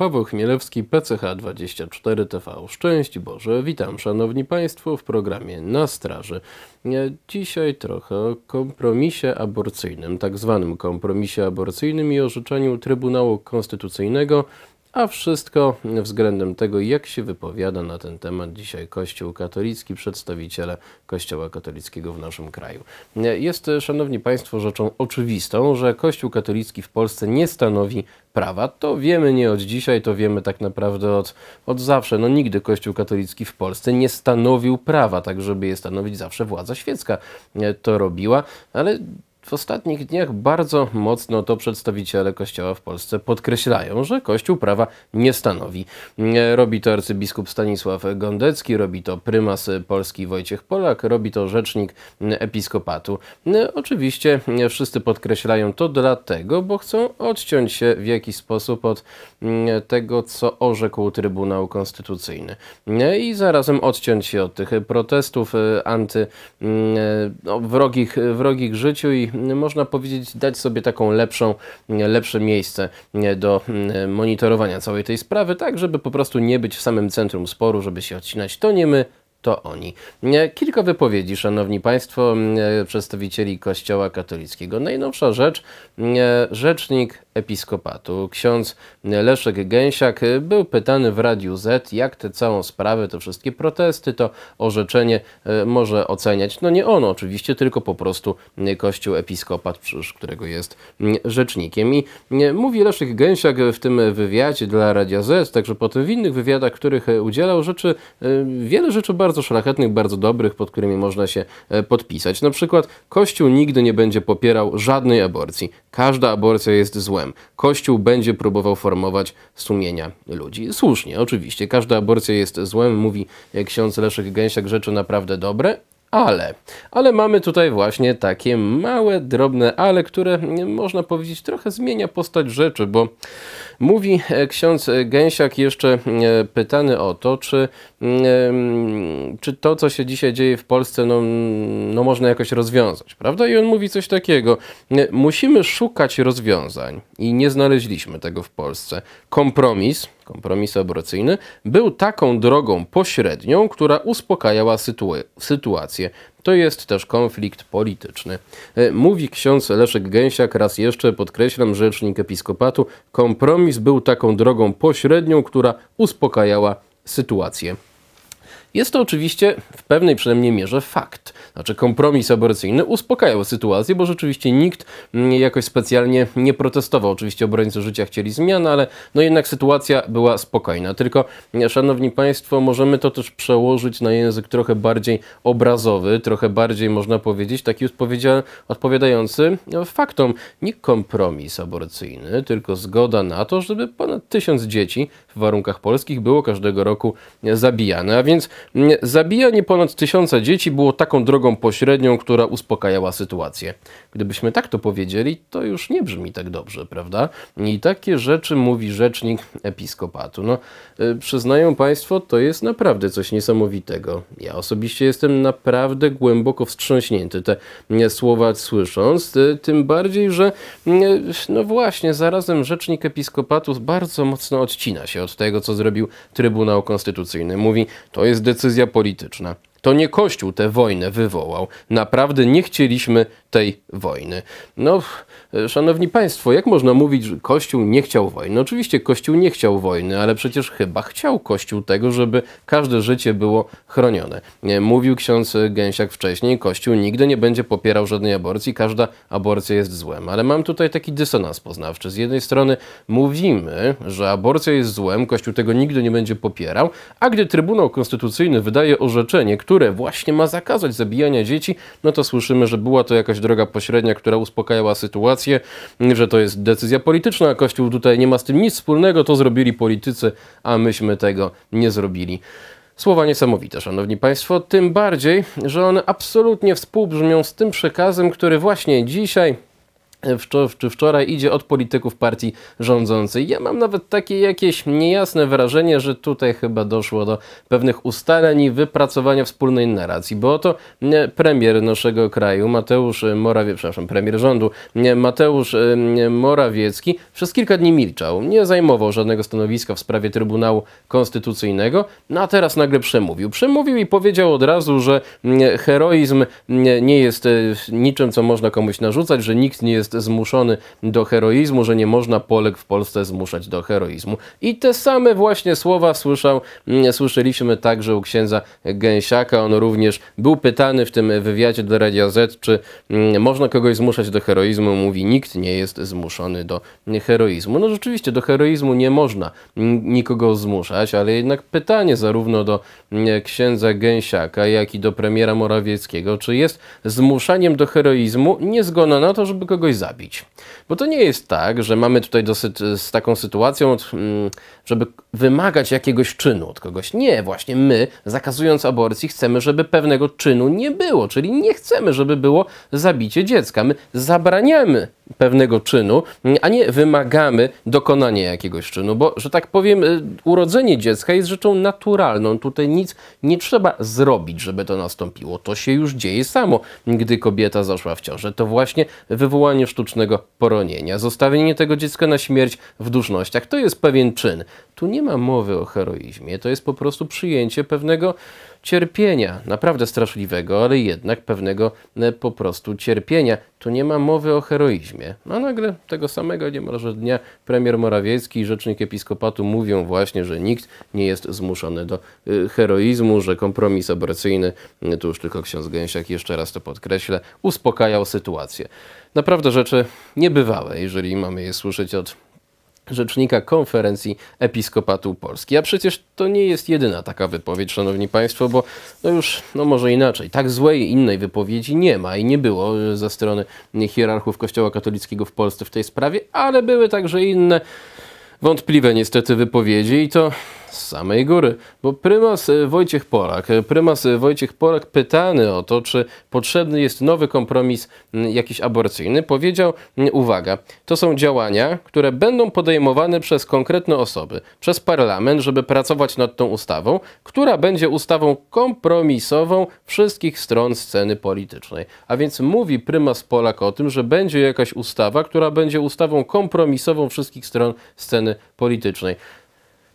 Paweł Chmielewski, PCH24 TV. Szczęść Boże, witam Szanowni Państwo w programie Na Straży. E, dzisiaj trochę o kompromisie aborcyjnym, tak zwanym kompromisie aborcyjnym i orzeczeniu Trybunału Konstytucyjnego a wszystko względem tego, jak się wypowiada na ten temat dzisiaj Kościół katolicki, przedstawiciele Kościoła katolickiego w naszym kraju. Jest, szanowni państwo, rzeczą oczywistą, że Kościół katolicki w Polsce nie stanowi prawa. To wiemy nie od dzisiaj, to wiemy tak naprawdę od, od zawsze. No nigdy Kościół katolicki w Polsce nie stanowił prawa, tak żeby je stanowić zawsze władza świecka to robiła, ale w ostatnich dniach bardzo mocno to przedstawiciele Kościoła w Polsce podkreślają, że Kościół prawa nie stanowi. E, robi to arcybiskup Stanisław Gondecki, robi to prymas Polski Wojciech Polak, robi to rzecznik episkopatu. E, oczywiście e, wszyscy podkreślają to dlatego, bo chcą odciąć się w jakiś sposób od tego, co orzekł Trybunał Konstytucyjny. I zarazem odciąć się od tych protestów anty, no, wrogich, wrogich życiu i można powiedzieć dać sobie taką lepszą, lepsze miejsce e, do e, monitorowania całej tej sprawy, tak żeby po prostu nie być w samym centrum sporu, żeby się odcinać. To nie my, to oni. E, kilka wypowiedzi, szanowni państwo, przedstawicieli Kościoła katolickiego. Najnowsza rzecz, rzecznik episkopatu. Ksiądz Leszek Gęsiak był pytany w Radiu Z, jak tę całą sprawę, te wszystkie protesty, to orzeczenie e, może oceniać. No nie ono oczywiście, tylko po prostu Kościół Episkopat, którego jest mm, rzecznikiem. I mm, mówi Leszek Gęsiak w tym wywiadzie dla Radia Z, także po w innych wywiadach, których e, udzielał, rzeczy, e, wiele rzeczy bardzo szlachetnych, bardzo dobrych, pod którymi można się podpisać. Na przykład Kościół nigdy nie będzie popierał żadnej aborcji. Każda aborcja jest złem. Kościół będzie próbował formować sumienia ludzi. Słusznie, oczywiście. Każda aborcja jest złem, mówi ksiądz Leszek Gęsiak, rzeczy naprawdę dobre, ale. Ale mamy tutaj właśnie takie małe, drobne ale, które mm, można powiedzieć trochę zmienia postać rzeczy, bo mówi e, ksiądz e, Gęsiak jeszcze mm, e, pytany o to, czy, mm, czy to, co się dzisiaj dzieje w Polsce, no, no można jakoś rozwiązać, prawda? I on mówi coś takiego, musimy szukać rozwiązań i nie znaleźliśmy tego w Polsce. Kompromis kompromis aborcyjny był taką drogą pośrednią, która uspokajała sytu- sytuację. To jest też konflikt polityczny. E, mówi ksiądz Leszek Gęsiak, raz jeszcze podkreślam, rzecznik episkopatu, kompromis był taką drogą pośrednią, która uspokajała sytuację. Jest to oczywiście w pewnej przynajmniej mierze fakt. Znaczy kompromis aborcyjny uspokajał sytuację, bo rzeczywiście nikt mm, jakoś specjalnie nie protestował. Oczywiście obrońcy życia chcieli zmian, ale no jednak sytuacja była spokojna. Tylko, szanowni państwo, możemy to też przełożyć na język trochę bardziej obrazowy, trochę bardziej, można powiedzieć, taki odpowiadający no, faktom. Nie kompromis aborcyjny, tylko zgoda na to, żeby ponad tysiąc dzieci w warunkach polskich było każdego roku zabijane. A więc Mm, Zabijanie ponad tysiąca dzieci było taką drogą pośrednią, która uspokajała sytuację. Gdybyśmy tak to powiedzieli, to już nie brzmi tak dobrze, prawda? I takie rzeczy mówi rzecznik episkopatu. No, y, przyznają Państwo, to jest naprawdę coś niesamowitego. Ja osobiście jestem naprawdę głęboko wstrząśnięty te mm, słowa słysząc, y, tym bardziej, że mm, no właśnie, zarazem rzecznik episkopatu bardzo mocno odcina się od tego, co zrobił Trybunał Konstytucyjny. Mówi, to jest decyzja polityczna. To nie Kościół tę wojnę wywołał. Naprawdę nie chcieliśmy tej wojny. No, szanowni państwo, jak można mówić, że Kościół nie chciał wojny? No, oczywiście Kościół nie chciał wojny, ale przecież chyba chciał Kościół tego, żeby każde życie było chronione. Mówił ksiądz Gęsiak wcześniej, Kościół nigdy nie będzie popierał żadnej aborcji, każda aborcja jest złem. Ale mam tutaj taki dysonans poznawczy. Z jednej strony mówimy, że aborcja jest złem, Kościół tego nigdy nie będzie popierał, a gdy Trybunał Konstytucyjny wydaje orzeczenie, które właśnie ma zakazać zabijania dzieci, no to słyszymy, że była to jakaś droga pośrednia, która uspokajała sytuację, że to jest decyzja polityczna, a Kościół tutaj nie ma z tym nic wspólnego, to zrobili politycy, a myśmy tego nie zrobili. Słowa niesamowite, szanowni państwo, tym bardziej, że one absolutnie współbrzmią z tym przekazem, który właśnie dzisiaj czy wczoraj idzie od polityków partii rządzącej. Ja mam nawet takie jakieś niejasne wrażenie, że tutaj chyba doszło do pewnych ustaleń i wypracowania wspólnej narracji, bo oto premier naszego kraju, Mateusz e, Morawiecki, przepraszam, premier rządu, Mateusz e, Morawiecki przez kilka dni milczał, nie zajmował żadnego stanowiska w sprawie Trybunału Konstytucyjnego, no a teraz nagle przemówił. Przemówił i powiedział od razu, że heroizm nie jest e, niczym, co można komuś narzucać, że nikt nie jest jest zmuszony do heroizmu, że nie można Polek w Polsce zmuszać do heroizmu. I te same właśnie słowa słyszał, mm, słyszeliśmy także u księdza Gęsiaka. On również był pytany w tym wywiadzie do Radia Z, czy mm, można kogoś zmuszać do heroizmu. Mówi, nikt nie jest zmuszony do heroizmu. No rzeczywiście, do heroizmu nie można nikogo zmuszać, ale jednak pytanie zarówno do mm, księdza Gęsiaka, jak i do premiera Morawieckiego, czy jest zmuszaniem do heroizmu niezgona na to, żeby kogoś zabić. Bo to nie jest tak, że mamy tutaj dosyć e, z taką sytuacją, mm, żeby wymagać jakiegoś czynu od kogoś. Nie, właśnie my, zakazując aborcji, chcemy, żeby pewnego czynu nie było, czyli nie chcemy, żeby było zabicie dziecka. My zabraniamy pewnego czynu, mm, a nie wymagamy dokonania jakiegoś czynu, bo, że tak powiem, e, urodzenie dziecka jest rzeczą naturalną. Tutaj nic nie trzeba zrobić, żeby to nastąpiło. To się już dzieje samo, gdy kobieta zaszła w ciążę. To właśnie wywołanie sztucznego poronienia. Zostawienie tego dziecka na śmierć w dusznościach to jest pewien czyn. Tu nie ma mowy o heroizmie, to jest po prostu przyjęcie pewnego cierpienia, naprawdę straszliwego, ale jednak pewnego e, po prostu cierpienia. Tu nie ma mowy o heroizmie. A no, nagle tego samego niemalże dnia premier Morawiecki i rzecznik episkopatu mówią właśnie, że nikt nie jest zmuszony do e, heroizmu, że kompromis aborcyjny, e, tu już tylko ksiądz Gęsiak jeszcze raz to podkreślę, uspokajał sytuację. Naprawdę rzeczy niebywałe, jeżeli mamy je słyszeć od rzecznika konferencji Episkopatu Polski. A przecież to nie jest jedyna taka wypowiedź, szanowni państwo, bo no już, no może inaczej, tak złej innej wypowiedzi nie ma i nie było ze strony hierarchów Kościoła katolickiego w Polsce w tej sprawie, ale były także inne wątpliwe niestety wypowiedzi i to z samej góry, bo prymas e, Wojciech Polak, e, prymas e, Wojciech Polak pytany o to, czy potrzebny jest nowy kompromis jakiś aborcyjny, powiedział, uwaga, to są działania, które będą podejmowane przez konkretne osoby, przez parlament, żeby pracować nad tą ustawą, która będzie ustawą kompromisową wszystkich stron sceny politycznej. A więc mówi prymas Polak o tym, że będzie jakaś ustawa, która będzie ustawą kompromisową wszystkich stron sceny politycznej.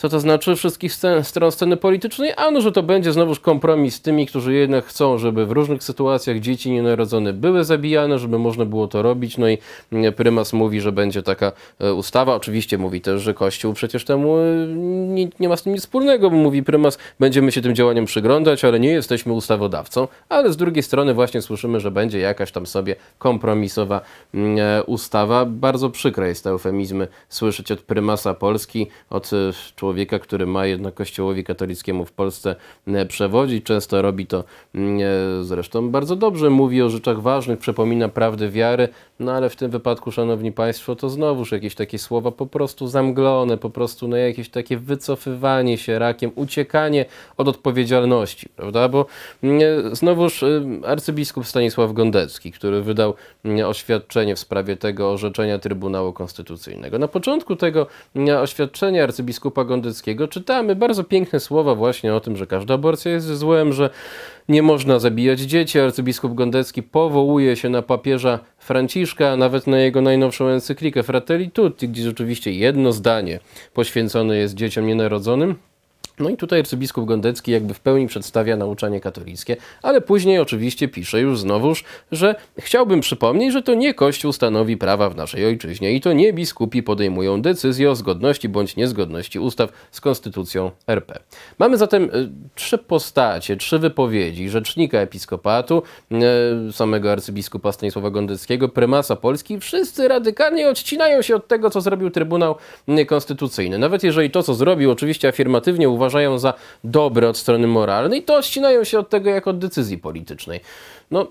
Co to znaczy wszystkich scen, stron sceny politycznej? Ano, że to będzie znowuż kompromis z tymi, którzy jednak chcą, żeby w różnych sytuacjach dzieci nienarodzone były zabijane, żeby można było to robić. No i mm, prymas mówi, że będzie taka e, ustawa. Oczywiście mówi też, że Kościół przecież temu e, nie, nie ma z tym nic wspólnego, bo mówi prymas, będziemy się tym działaniom przyglądać, ale nie jesteśmy ustawodawcą. Ale z drugiej strony właśnie słyszymy, że będzie jakaś tam sobie kompromisowa mm, e, ustawa. Bardzo przykre jest te eufemizmy słyszeć od prymasa Polski, od człowieka, człowieka, który ma jednak Kościołowi katolickiemu w Polsce e, przewodzić. Często robi to mm, e, zresztą bardzo dobrze, mówi o rzeczach ważnych, przypomina prawdy wiary, no ale w tym wypadku, szanowni państwo, to znowuż jakieś takie słowa po prostu zamglone, po prostu na no, jakieś takie wycofywanie się rakiem, uciekanie od odpowiedzialności, prawda? Bo mm, e, znowuż arcybiskup Stanisław Gondecki, który wydał mm, oświadczenie w sprawie tego orzeczenia Trybunału Konstytucyjnego. Na początku tego oświadczenia arcybiskupa Gondeckiego Kondyckiego czytamy bardzo piękne słowa właśnie o tym, że każda aborcja jest złem, że nie można zabijać dzieci. Arcybiskup Gondecki powołuje się na papieża Franciszka, a nawet na jego najnowszą encyklikę Fratelli Tutti, gdzie rzeczywiście jedno zdanie poświęcone jest dzieciom nienarodzonym. No i tutaj arcybiskup Gondecki jakby w pełni przedstawia nauczanie katolickie, ale później oczywiście pisze już znowuż, że chciałbym przypomnieć, że to nie Kościół stanowi prawa w naszej ojczyźnie i to nie biskupi podejmują decyzję o zgodności bądź niezgodności ustaw z Konstytucją RP. Mamy zatem e, trzy postacie, trzy wypowiedzi rzecznika episkopatu, e, samego arcybiskupa Stanisława Gondeckiego, prymasa Polski. Wszyscy radykalnie odcinają się od tego, co zrobił Trybunał Konstytucyjny. Nawet jeżeli to, co zrobił, oczywiście afirmatywnie uważa uważają za dobre od strony moralnej, to ścinają się od tego jak od decyzji politycznej. No,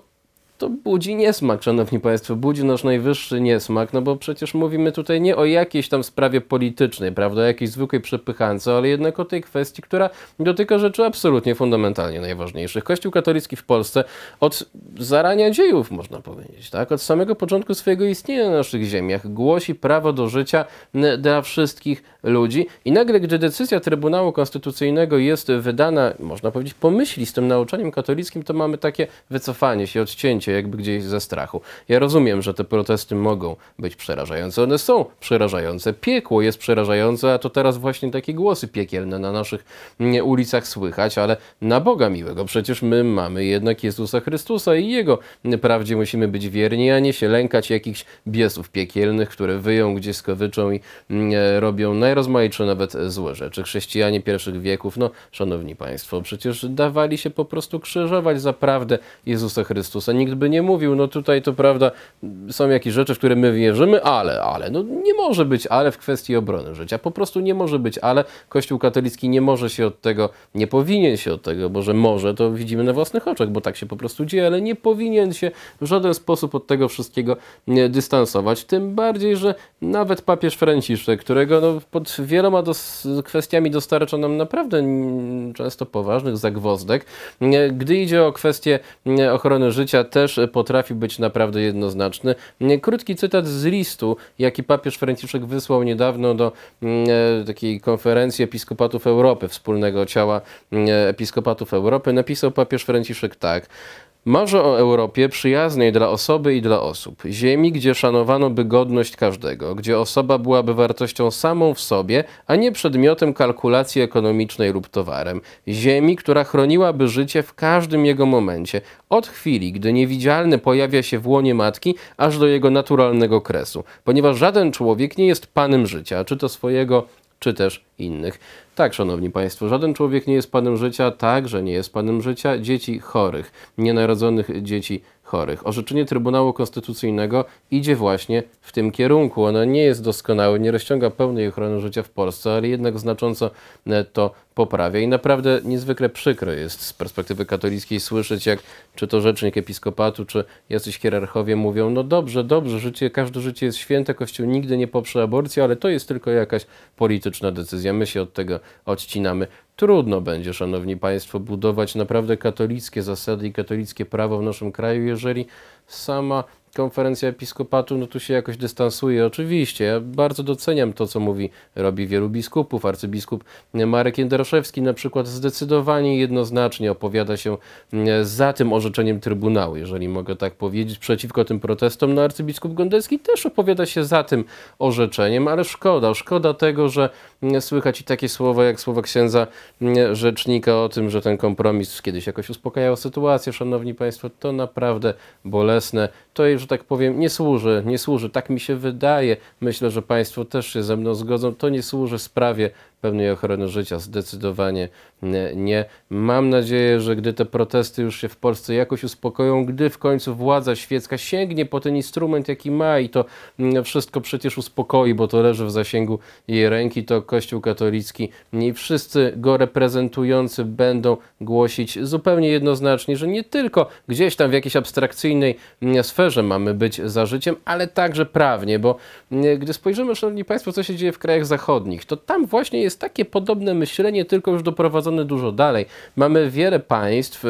to budzi niesmak, szanowni państwo, budzi nasz najwyższy niesmak, no bo przecież mówimy tutaj nie o jakiejś tam sprawie politycznej, prawda, o jakiejś zwykłej przepychance, ale jednak o tej kwestii, która dotyka rzeczy absolutnie fundamentalnie najważniejszych. Kościół katolicki w Polsce od zarania dziejów, można powiedzieć, tak, od samego początku swojego istnienia na naszych ziemiach głosi prawo do życia dla wszystkich ludzi. I nagle, gdy decyzja Trybunału Konstytucyjnego jest wydana, można powiedzieć, pomyśli z tym nauczaniem katolickim, to mamy takie wycofanie się, odcięcie jakby gdzieś ze strachu. Ja rozumiem, że te protesty mogą być przerażające. One są przerażające. Piekło jest przerażające, a to teraz właśnie takie głosy piekielne na naszych mm, ulicach słychać, ale na Boga miłego, przecież my mamy jednak Jezusa Chrystusa i Jego prawdzie musimy być wierni, a nie się lękać jakichś biesów piekielnych, które wyją gdzieś skowyczą i mm, robią na najrozmaitsze nawet e, złe rzeczy. Chrześcijanie pierwszych wieków, no szanowni państwo, przecież dawali się po prostu krzyżować za prawdę Jezusa Chrystusa. Nikt by nie mówił, no tutaj to prawda, są jakieś rzeczy, w które my wierzymy, ale, ale, no nie może być ale w kwestii obrony życia. Po prostu nie może być ale. Kościół katolicki nie może się od tego, nie powinien się od tego, bo że może to widzimy na własnych oczach, bo tak się po prostu dzieje, ale nie powinien się w żaden sposób od tego wszystkiego dystansować. Tym bardziej, że nawet papież Franciszek, którego no, pod wieloma dos kwestiami dostarcza nam naprawdę często poważnych zagwozdek. Gdy idzie o kwestię ochrony życia, też potrafi być naprawdę jednoznaczny. Krótki cytat z listu, jaki papież Franciszek wysłał niedawno do takiej konferencji episkopatów Europy, wspólnego ciała episkopatów Europy, napisał papież Franciszek tak. Marzę o Europie przyjaznej dla osoby i dla osób, ziemi, gdzie szanowano by godność każdego, gdzie osoba byłaby wartością samą w sobie, a nie przedmiotem kalkulacji ekonomicznej lub towarem, ziemi, która chroniłaby życie w każdym jego momencie, od chwili, gdy niewidzialny pojawia się w łonie matki, aż do jego naturalnego kresu, ponieważ żaden człowiek nie jest panem życia, czy to swojego czy też innych. Tak, szanowni państwo, żaden człowiek nie jest panem życia, także nie jest panem życia dzieci chorych, nienarodzonych dzieci chorych. Orzeczenie Trybunału Konstytucyjnego idzie właśnie w tym kierunku. Ono nie jest doskonałe, nie rozciąga pełnej ochrony życia w Polsce, ale jednak znacząco e, to poprawia. I naprawdę niezwykle przykre jest z perspektywy katolickiej słyszeć, jak czy to rzecznik episkopatu, czy jacyś hierarchowie mówią, no dobrze, dobrze, życie, każde życie jest święte, Kościół nigdy nie poprze aborcji, ale to jest tylko jakaś polityczna decyzja. My się od tego odcinamy. Trudno będzie, szanowni państwo, budować naprawdę katolickie zasady i katolickie prawo w naszym kraju, jeżeli sama konferencja episkopatu, no tu się jakoś dystansuje. Oczywiście, ja bardzo doceniam to, co mówi, robi wielu biskupów. Arcybiskup Marek Jędraszewski na przykład zdecydowanie jednoznacznie opowiada się mm, za tym orzeczeniem Trybunału, jeżeli mogę tak powiedzieć, przeciwko tym protestom. No arcybiskup Gondecki też opowiada się za tym orzeczeniem, ale szkoda, szkoda tego, że mm, słychać i takie słowa jak słowa księdza mm, rzecznika o tym, że ten kompromis kiedyś jakoś uspokajał sytuację. Szanowni Państwo, to naprawdę bolesne to że tak powiem, nie służy, nie służy, tak mi się wydaje, myślę, że Państwo też się ze mną zgodzą, to nie służy sprawie pewnej ochrony życia. Zdecydowanie e, nie. Mam nadzieję, że gdy te protesty już się w Polsce jakoś uspokoją, gdy w końcu władza świecka sięgnie po ten instrument, jaki ma i to wszystko przecież uspokoi, bo to leży w zasięgu jej ręki, to Kościół katolicki i wszyscy go reprezentujący będą głosić zupełnie jednoznacznie, że nie tylko gdzieś tam w jakiejś abstrakcyjnej sferze mamy być za życiem, ale także prawnie, bo gdy spojrzymy, szanowni państwo, co się dzieje w krajach zachodnich, to tam właśnie jest jest takie podobne myślenie, tylko już doprowadzone dużo dalej. Mamy wiele państw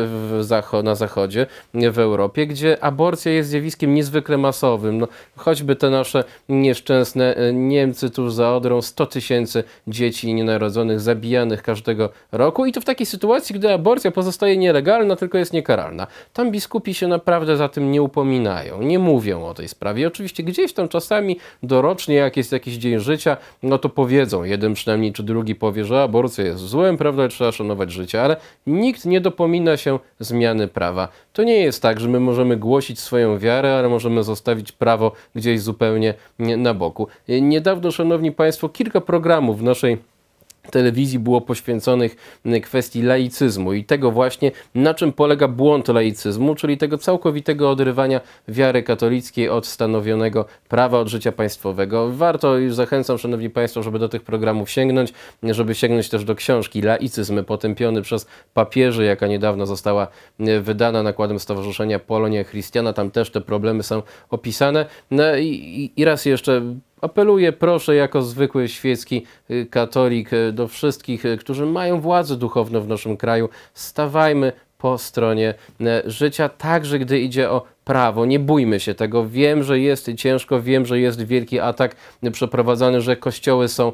na zachodzie, w Europie, gdzie aborcja jest zjawiskiem niezwykle masowym. No, choćby te nasze nieszczęsne e, Niemcy tu za Odrą, 100 tysięcy dzieci nienarodzonych zabijanych każdego roku i to w takiej sytuacji, gdy aborcja pozostaje nielegalna, tylko jest niekaralna. Tam biskupi się naprawdę za tym nie upominają, nie mówią o tej sprawie. Oczywiście gdzieś tam czasami dorocznie, jak jest jakiś dzień życia, no to powiedzą jeden przynajmniej czy drugi powie, że aborcja jest złem, prawda, trzeba szanować życie, ale nikt nie dopomina się zmiany prawa. To nie jest tak, że my możemy głosić swoją wiarę, ale możemy zostawić prawo gdzieś zupełnie na boku. Niedawno, szanowni państwo, kilka programów w naszej telewizji było poświęconych mm, kwestii laicyzmu i tego właśnie, na czym polega błąd laicyzmu, czyli tego całkowitego odrywania wiary katolickiej od stanowionego prawa, od życia państwowego. Warto i zachęcam, szanowni państwo, żeby do tych programów sięgnąć, żeby sięgnąć też do książki Laicyzm potępiony przez papieży, jaka niedawno została e, wydana nakładem Stowarzyszenia Polonia Christiana. Tam też te problemy są opisane. No i, i raz jeszcze Apeluję, proszę, jako zwykły świecki y, katolik y, do wszystkich, y, którzy mają władzę duchowną w naszym kraju, stawajmy po stronie życia, także gdy idzie o prawo, nie bójmy się tego. Wiem, że jest ciężko, wiem, że jest wielki atak przeprowadzany, że kościoły są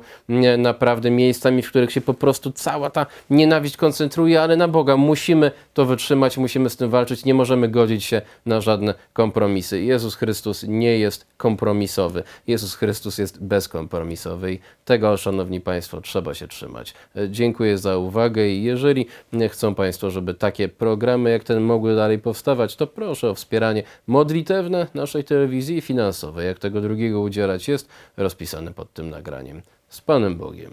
naprawdę miejscami, w których się po prostu cała ta nienawiść koncentruje, ale na Boga musimy to wytrzymać, musimy z tym walczyć, nie możemy godzić się na żadne kompromisy. Jezus Chrystus nie jest kompromisowy. Jezus Chrystus jest bezkompromisowy i tego, szanowni Państwo, trzeba się trzymać. Dziękuję za uwagę i jeżeli chcą Państwo, żeby takie programy jak ten mogły dalej powstawać, to proszę o wspieranie modlitewne naszej telewizji finansowej. finansowe, jak tego drugiego udzielać jest, rozpisane pod tym nagraniem. Z Panem Bogiem.